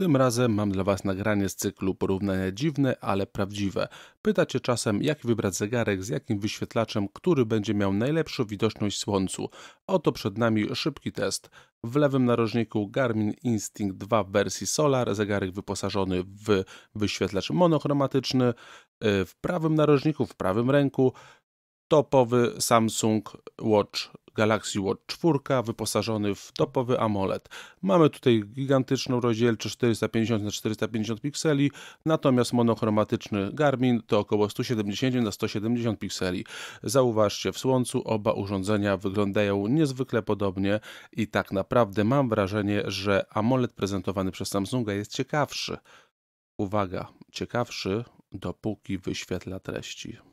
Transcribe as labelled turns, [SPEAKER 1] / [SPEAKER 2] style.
[SPEAKER 1] Tym razem mam dla Was nagranie z cyklu porównania dziwne, ale prawdziwe. Pytacie czasem, jak wybrać zegarek z jakim wyświetlaczem, który będzie miał najlepszą widoczność słońcu. Oto przed nami szybki test. W lewym narożniku Garmin Instinct 2 w wersji Solar, zegarek wyposażony w wyświetlacz monochromatyczny. Y, w prawym narożniku, w prawym ręku topowy Samsung Watch Galaxy Watch 4 wyposażony w topowy AMOLED. Mamy tutaj gigantyczną rozdzielczość 450 x 450 pikseli, natomiast monochromatyczny Garmin to około 170 x 170 pikseli. Zauważcie, w słońcu oba urządzenia wyglądają niezwykle podobnie i tak naprawdę mam wrażenie, że AMOLED prezentowany przez Samsunga jest ciekawszy. Uwaga, ciekawszy, dopóki wyświetla treści.